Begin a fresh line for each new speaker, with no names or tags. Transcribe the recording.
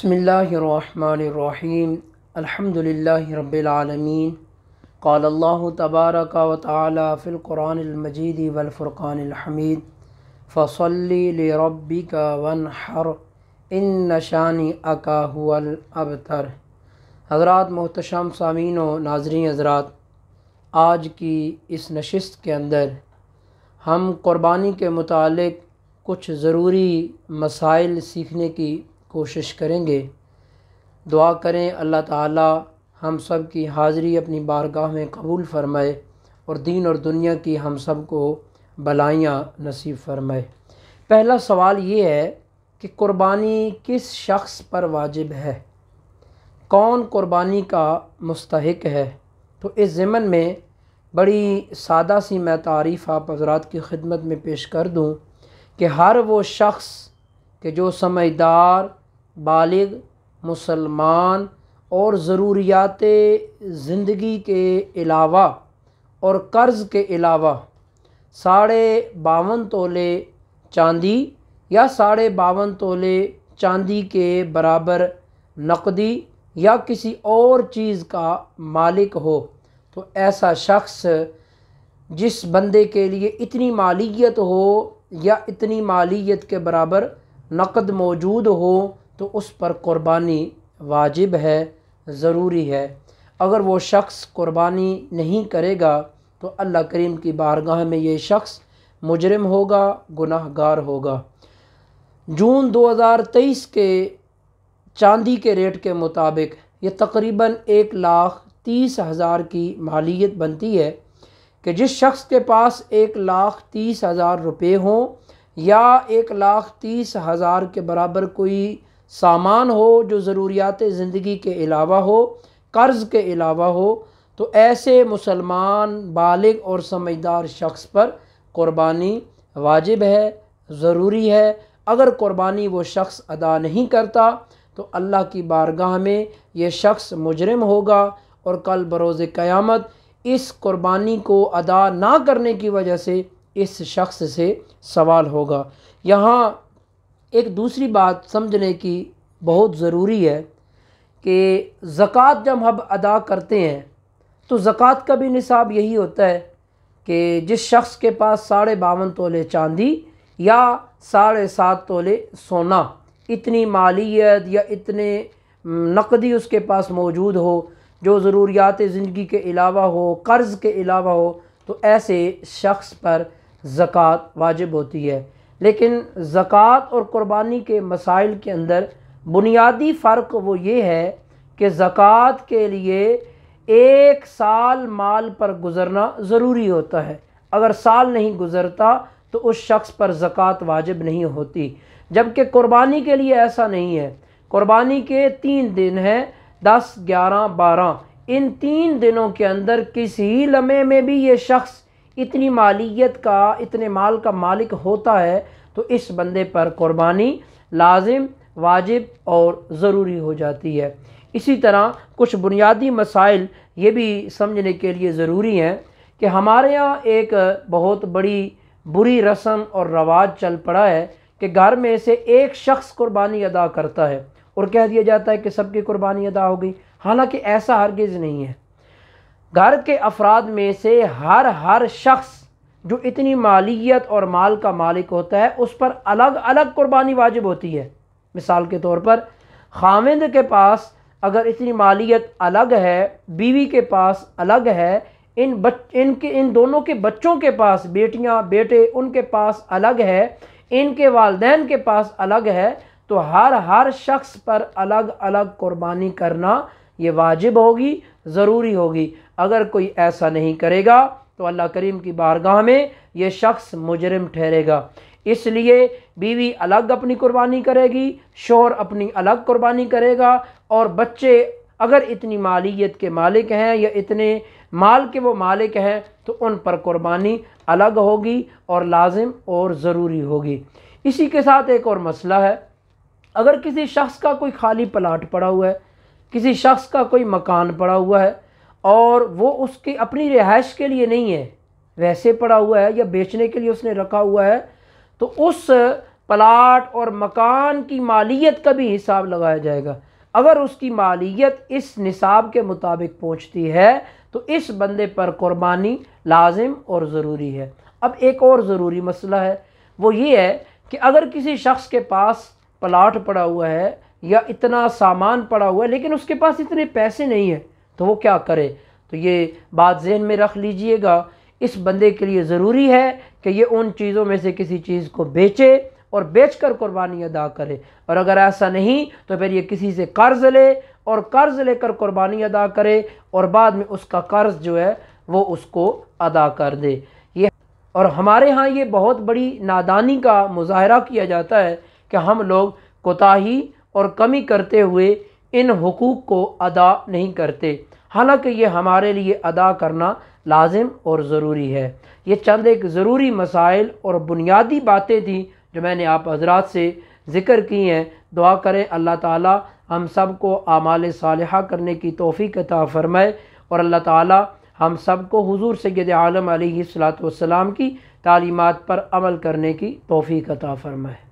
بسم اللہ الرحمن الحمد للہ رب العالمین قال اللہ تبارک و تعالی فی القرآن المجید والفرقان الحمید فصلی لربک وانحر ان شانی اکا ہوا الابتر حضرات محتشم سامعین و ناظرین حضرات آج کی اس نشست کے اندر ہم قربانی کے متعلق کچھ ضروری مسائل سیکھنے کی کوشش کریں گے دعا کریں اللہ تعالیٰ ہم سب کی حاضری اپنی بارگاہ میں قبول فرمائے اور دین اور دنیا کی ہم سب کو بلائیاں نصیب فرمائے پہلا سوال یہ ہے کہ قربانی کس شخص پر واجب ہے کون قربانی کا مستحق ہے تو اس ضمن میں بڑی سادہ سی میں تعریف آپ حضرات کی خدمت میں پیش کر دوں کہ ہر وہ شخص کہ جو سمجھدار بالغ مسلمان اور ضروریات زندگی کے علاوہ اور قرض کے علاوہ ساڑھے باون تولے چاندی یا ساڑھے باون تولے چاندی کے برابر نقدی یا کسی اور چیز کا مالک ہو تو ایسا شخص جس بندے کے لیے اتنی مالیت ہو یا اتنی مالیت کے برابر نقد موجود ہو تو اس پر قربانی واجب ہے ضروری ہے اگر وہ شخص قربانی نہیں کرے گا تو اللہ کریم کی بارگاہ میں یہ شخص مجرم ہوگا گناہ گار ہوگا جون دو ہزار تیئیس کے چاندی کے ریٹ کے مطابق یہ تقریباً ایک لاکھ تیس ہزار کی مالیت بنتی ہے کہ جس شخص کے پاس ایک لاکھ تیس ہزار روپے ہوں یا ایک لاکھ تیس ہزار کے برابر کوئی سامان ہو جو ضروریات زندگی کے علاوہ ہو قرض کے علاوہ ہو تو ایسے مسلمان بالغ اور سمجھدار شخص پر قربانی واجب ہے ضروری ہے اگر قربانی وہ شخص ادا نہیں کرتا تو اللہ کی بارگاہ میں یہ شخص مجرم ہوگا اور کل بروز قیامت اس قربانی کو ادا نہ کرنے کی وجہ سے اس شخص سے سوال ہوگا یہاں ایک دوسری بات سمجھنے کی بہت ضروری ہے کہ زکوٰۃ جب ہم ادا کرتے ہیں تو زکوٰۃ کا بھی نصاب یہی ہوتا ہے کہ جس شخص کے پاس ساڑھے باون تولے چاندی یا ساڑھے سات تولے سونا اتنی مالیت یا اتنے نقدی اس کے پاس موجود ہو جو ضروریات زندگی کے علاوہ ہو قرض کے علاوہ ہو تو ایسے شخص پر زکوٰۃ واجب ہوتی ہے لیکن زکوٰۃ اور قربانی کے مسائل کے اندر بنیادی فرق وہ یہ ہے کہ زکوٰۃ کے لیے ایک سال مال پر گزرنا ضروری ہوتا ہے اگر سال نہیں گزرتا تو اس شخص پر زکوٰۃ واجب نہیں ہوتی جبکہ قربانی کے لیے ایسا نہیں ہے قربانی کے تین دن ہیں دس گیارہ بارہ ان تین دنوں کے اندر کسی لمحے میں بھی یہ شخص اتنی مالیت کا اتنے مال کا مالک ہوتا ہے تو اس بندے پر قربانی لازم واجب اور ضروری ہو جاتی ہے اسی طرح کچھ بنیادی مسائل یہ بھی سمجھنے کے لیے ضروری ہیں کہ ہمارے ہاں ایک بہت بڑی بری رسم اور رواج چل پڑا ہے کہ گھر میں سے ایک شخص قربانی ادا کرتا ہے اور کہہ دیا جاتا ہے کہ سب کی قربانی ادا ہو گئی حالانکہ ایسا ہرگز نہیں ہے گھر کے افراد میں سے ہر ہر شخص جو اتنی مالیت اور مال کا مالک ہوتا ہے اس پر الگ الگ قربانی واجب ہوتی ہے مثال کے طور پر خامند کے پاس اگر اتنی مالیت الگ ہے بیوی کے پاس الگ ہے ان بچ ان کے ان دونوں کے بچوں کے پاس بیٹیاں بیٹے ان کے پاس الگ ہے ان کے والدین کے پاس الگ ہے تو ہر ہر شخص پر الگ الگ قربانی کرنا یہ واجب ہوگی ضروری ہوگی اگر کوئی ایسا نہیں کرے گا تو اللہ کریم کی بارگاہ میں یہ شخص مجرم ٹھہرے گا اس لیے بیوی الگ اپنی قربانی کرے گی شوہر اپنی الگ قربانی کرے گا اور بچے اگر اتنی مالیت کے مالک ہیں یا اتنے مال کے وہ مالک ہیں تو ان پر قربانی الگ ہوگی اور لازم اور ضروری ہوگی اسی کے ساتھ ایک اور مسئلہ ہے اگر کسی شخص کا کوئی خالی پلاٹ پڑا ہوا ہے کسی شخص کا کوئی مکان پڑا ہوا ہے اور وہ اس کی اپنی رہائش کے لیے نہیں ہے ویسے پڑا ہوا ہے یا بیچنے کے لیے اس نے رکھا ہوا ہے تو اس پلاٹ اور مکان کی مالیت کا بھی حساب لگایا جائے گا اگر اس کی مالیت اس نصاب کے مطابق پہنچتی ہے تو اس بندے پر قربانی لازم اور ضروری ہے اب ایک اور ضروری مسئلہ ہے وہ یہ ہے کہ اگر کسی شخص کے پاس پلاٹ پڑا ہوا ہے یا اتنا سامان پڑا ہوا ہے لیکن اس کے پاس اتنے پیسے نہیں ہیں تو وہ کیا کرے تو یہ بات ذہن میں رکھ لیجئے گا اس بندے کے لیے ضروری ہے کہ یہ ان چیزوں میں سے کسی چیز کو بیچے اور بیچ کر قربانی ادا کرے اور اگر ایسا نہیں تو پھر یہ کسی سے قرض لے اور قرض لے کر قربانی ادا کرے اور بعد میں اس کا قرض جو ہے وہ اس کو ادا کر دے یہ اور ہمارے ہاں یہ بہت بڑی نادانی کا مظاہرہ کیا جاتا ہے کہ ہم لوگ کوتاہی اور کمی کرتے ہوئے ان حقوق کو ادا نہیں کرتے حالانکہ یہ ہمارے لیے ادا کرنا لازم اور ضروری ہے یہ چند ایک ضروری مسائل اور بنیادی باتیں تھیں جو میں نے آپ حضرات سے ذکر کی ہیں دعا کریں اللہ تعالیٰ ہم سب کو اعمال صالحہ کرنے کی توفیق عطا فرمائے اور اللہ تعالیٰ ہم سب کو حضور سید عالم علیہ صلاحت والسلام السلام کی تعلیمات پر عمل کرنے کی توفیق عطا فرمائے